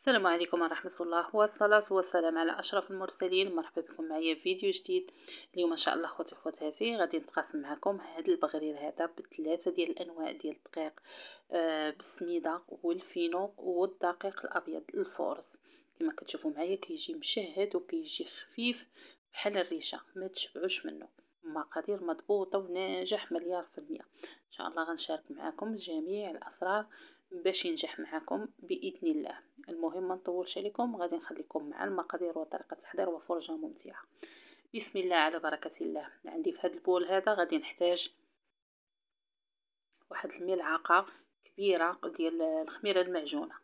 السلام عليكم ورحمة الله والصلاة والسلام على أشرف المرسلين مرحبا بكم معايا في فيديو جديد اليوم إن شاء الله خوتي خواتاتي غادي نتقاسم معكم هذا البغرير هذا بثلاثة ديال الأنواع ديال الدقيق آه، بالسميدة والفينو والدقيق الأبيض الفورس كما كتشوفوا معايا كيجي مشهد وكيجي خفيف بحال الريشة ما تشبعوش منه مقادير مضبوطة وناجح مليار في المية إن شاء الله غنشارك معاكم جميع الأسرار باش ينجح معاكم بإذن الله المهم ما نطولش عليكم غادي نخليكم مع المقادير وطريقة التحضير وفرجة ممتعة بسم الله على بركة الله عندي في هذا البول هذا غادي نحتاج واحد الملعقة كبيرة ديال الخميرة المعجونة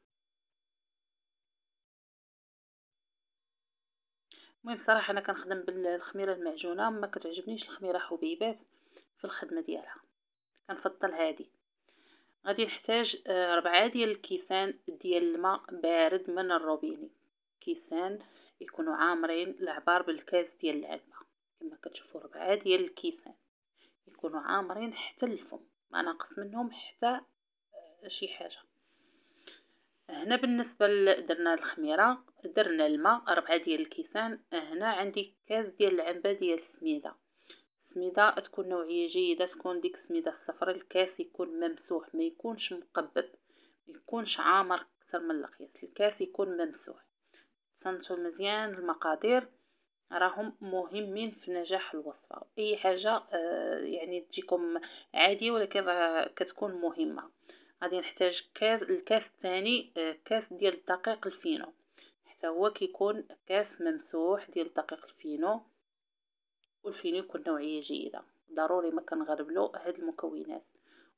المهم صراحه انا كنخدم بالخميره المعجونه ما كتعجبنيش الخميره حبيبات في الخدمه ديالها كنفضل هذه غادي نحتاج آه، ربعة ديال الكيسان ديال الماء بارد من الروبيني كيسان يكونوا عامرين العبار بالكاس ديال العلبة كما كتشوفوا ربعة ديال الكيسان يكونوا عامرين حتى الفم ما ناقص منهم حتى آه، شي حاجه هنا بالنسبه لدرنا الخميره درنا الماء ربعة ديال الكيسان هنا عندي كاس ديال العنبه ديال السميده السميده تكون نوعيه جيده تكون ديك السميده الصفراء الكاس يكون ممسوح ما يكونش مقبب ما يكونش عامر اكثر من القياس الكاس يكون ممسوح صنتو مزيان المقادير راهم مهمين في نجاح الوصفه اي حاجه آه، يعني تجيكم عاديه ولكن كتكون مهمه غادي نحتاج كاس الكاس الثاني آه، كاس ديال الدقيق الفينو حتى هو كيكون كاس ممسوح ديال الدقيق الفينو والفينو يكون نوعيه جيده ضروري ما كنغربلو هاد المكونات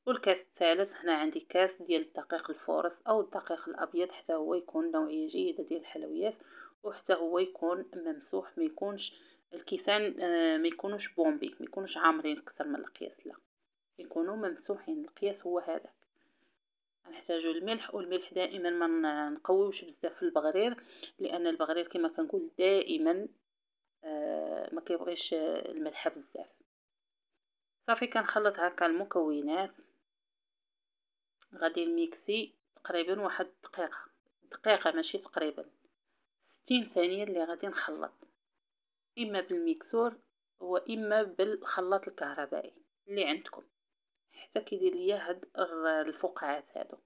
والكاس الثالث هنا عندي كاس ديال الدقيق الفورس او الدقيق الابيض حتى هو يكون نوعيه جيده ديال الحلويات وحتى هو يكون ممسوح ما يكونش الكيسان آه، ما يكونوش بومبي ما يكونوش عامرين اكثر من القياس لا يكونوا ممسوحين القياس هو هذا نحتاجو الملح والملح دائما ما نقويوش بزاف في البغرير لان البغرير كما كنقول دائما آه، ما كيبغيش الملح بزاف صافي كنخلط هكا المكونات غادي الميكسي تقريبا واحد دقيقه دقيقه ماشي تقريبا ستين ثانيه اللي غادي نخلط اما بالميكسور واما بالخلاط الكهربائي اللي عندكم حتى كيدير ليا هاد الفقاعات هادو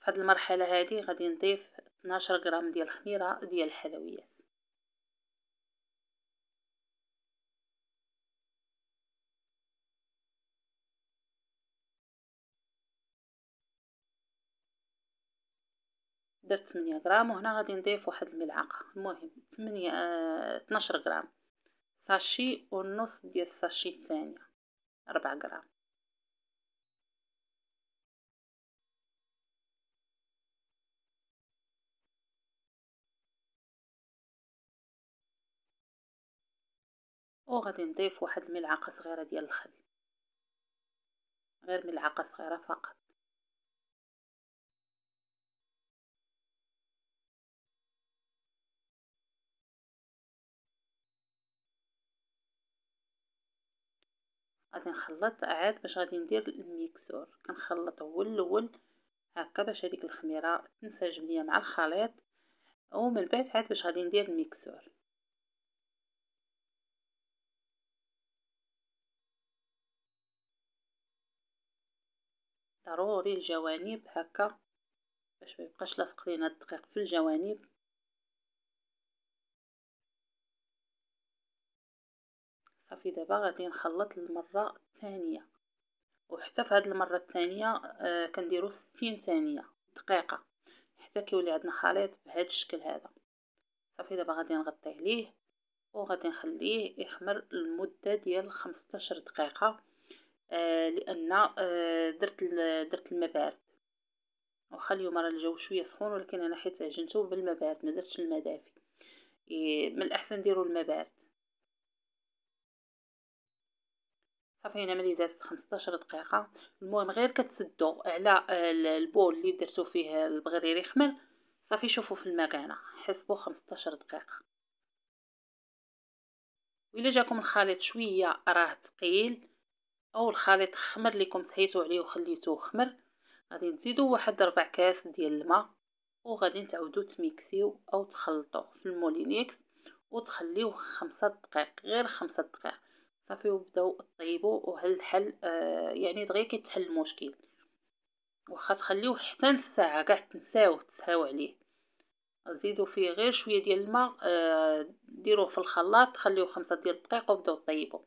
فهاد المرحله هادي غادي نضيف 12 غرام ديال الخميره ديال الحلويات درت 8 غرام وهنا غادي نضيف واحد الملعقه المهم 8 اه 12 غرام ساشي ونص ديال الساشي الثانيه 4 غرام وغادي نضيف واحد الملعقه صغيره ديال الخل غير ملعقه صغيره فقط غادي نخلط عاد باش غادي ندير الميكسور كنخلط هو الاول هكا باش هذيك الخميره تنسجم ليا مع الخليط ومن بعد عاد باش غادي ندير الميكسور ضروري الجوانب هكا باش ما يبقاش لاصق لينا الدقيق في الجوانب صافي دابا غادي نخلط المره الثانيه وحتى في هاد المره الثانيه آه كنديرو 60 ثانيه دقيقه حتى كيولي عندنا خليط بهذا الشكل هذا صافي دابا غادي نغطي عليه وغادي نخليه يخمر لمده ديال 15 دقيقه آه لان آه درت درت الماء بارد واخا اليوم راه الجو شويه سخون ولكن انا حيت عجنته بالماء بارد ما درتش الماء دافي من الاحسن ديروا الماء بارد صافي هنا ملي دازت 15 دقيقه المهم غير كتسدو على البول اللي درتو فيه البغرير يخمر صافي شوفوا في المكانه حسبوا 15 دقيقه الا جاكم الخليط شويه راه ثقيل او الخليط خمر لكم سهيتو عليه وخليتوه خمر غادي تزيدوا واحد ربع كاس ديال الماء وغادي تعاودوا تميكسيو او تخلطوه في المولينيكس وتخليوه خمسة دقائق غير خمسة دقائق صافي وبداو طيبوا وهل الحل آه، يعني دغيا كيتحل المشكل واخا تخليوه حتى نص ساعه كاع تنساوه تسهاو عليه زيدوا فيه غير شويه ديال الماء آه، ديروه في الخلاط خليوه خمسة ديال الدقائق وبداو طيبوا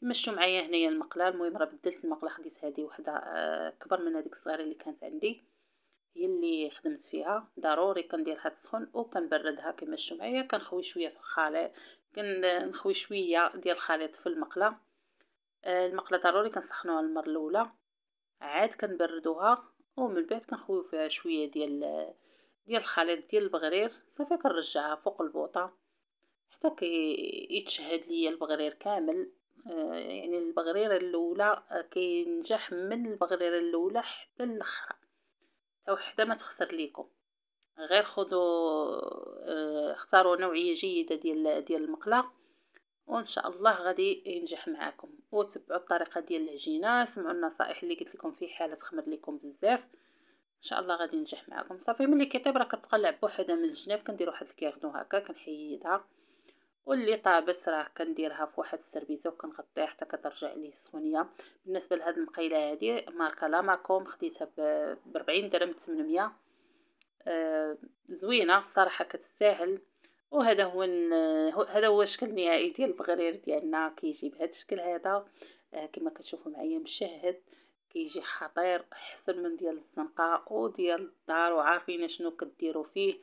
كما شفتوا معايا هنايا المقله المهم راه بدلت المقله خديت هذه وحده آه، كبر من هذيك الصغيره اللي كانت عندي هي اللي خدمت فيها ضروري كنديرها تسخن وكنبردها كما شفتوا معايا كنخوي شويه في الخليط كنخوي شويه ديال الخليط في المقله آه، المقله ضروري كنسخنوها المره الاولى عاد كنبردوها ومن بعد كنخويو فيها شويه ديال ديال الخليط ديال البغرير صافي كنرجعها فوق البوطه حتى كيتشهد ليا البغرير كامل آه، يعني البغريره الاولى آه، كينجح من البغريره الاولى حتى الاخرى حتى وحده ما تخسر ليكم غير خذوا آه، اختاروا نوعيه جيده ديال ديال المقله وان شاء الله غادي ينجح معاكم وتبعوا الطريقه ديال العجينه سمعوا النصائح اللي قلت لكم في حاله تخمر لكم بزاف ان شاء الله غادي ينجح معاكم صافي ملي كيطيب راه كتقلع بوحدها من الجناب كندير واحد الكيغدو هكا كنحيدها واللي طابت راه كنديرها في واحد السربيزه وكنغطيها حتى كترجع ليه السخونيه بالنسبه لهاد المقيله هادي ماركه لاماكوم خديتها ب 40 درهم 800 آه، زوينة صراحة كتستاهل وهذا هو هذا هو الشكل النهائي ديال البغرير ديالنا كيجي بهذا الشكل هذا آه، كما كتشوفوا معايا مشهد كيجي خطير احسن من ديال الزنقه وديال الدار وعارفين شنو كديروا فيه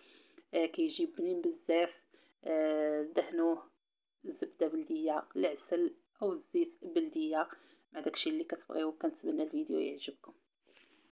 آه، كيجي بنين بزاف دهنوه زبدة بلديه العسل او الزيت بلديه مع داكشي اللي كتبغيو كنتمنى الفيديو يعجبكم